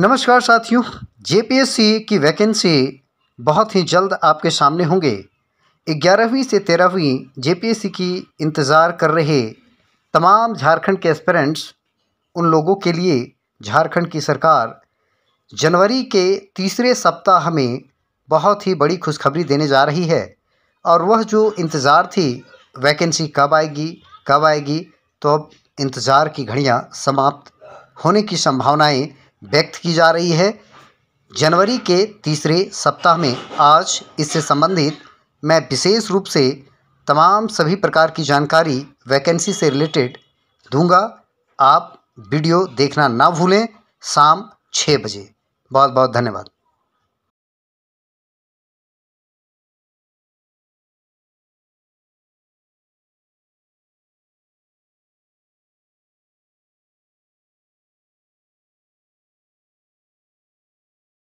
नमस्कार साथियों जेपीएससी की वैकेंसी बहुत ही जल्द आपके सामने होंगे ग्यारहवीं से तेरहवीं जेपीएससी की इंतज़ार कर रहे तमाम झारखंड के एस्पेरेंट्स उन लोगों के लिए झारखंड की सरकार जनवरी के तीसरे सप्ताह में बहुत ही बड़ी खुशखबरी देने जा रही है और वह जो इंतज़ार थी वैकेंसी कब आएगी कब आएगी तो अब इंतज़ार की घड़ियाँ समाप्त होने की संभावनाएँ व्यक्त की जा रही है जनवरी के तीसरे सप्ताह में आज इससे संबंधित मैं विशेष रूप से तमाम सभी प्रकार की जानकारी वैकेंसी से रिलेटेड दूंगा आप वीडियो देखना ना भूलें शाम छः बजे बहुत बहुत धन्यवाद